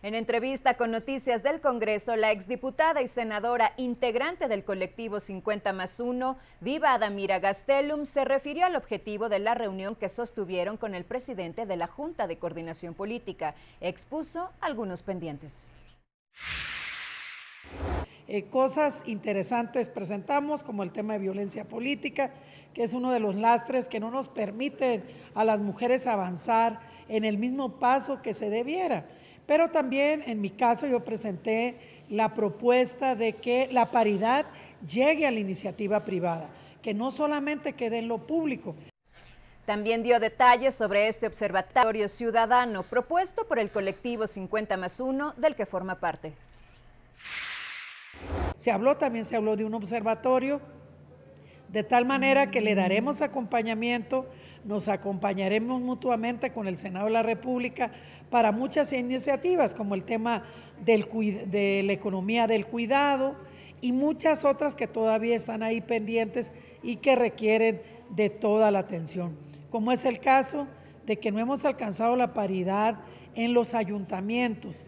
En entrevista con Noticias del Congreso, la exdiputada y senadora integrante del colectivo 50 más 1, Diva Adamira Gastelum, se refirió al objetivo de la reunión que sostuvieron con el presidente de la Junta de Coordinación Política. Expuso algunos pendientes. Eh, cosas interesantes presentamos, como el tema de violencia política, que es uno de los lastres que no nos permiten a las mujeres avanzar en el mismo paso que se debiera. Pero también en mi caso yo presenté la propuesta de que la paridad llegue a la iniciativa privada, que no solamente quede en lo público. También dio detalles sobre este observatorio ciudadano propuesto por el colectivo 50 más 1 del que forma parte. Se habló, también se habló de un observatorio de tal manera que le daremos acompañamiento, nos acompañaremos mutuamente con el Senado de la República para muchas iniciativas, como el tema de la economía del cuidado y muchas otras que todavía están ahí pendientes y que requieren de toda la atención, como es el caso de que no hemos alcanzado la paridad en los ayuntamientos.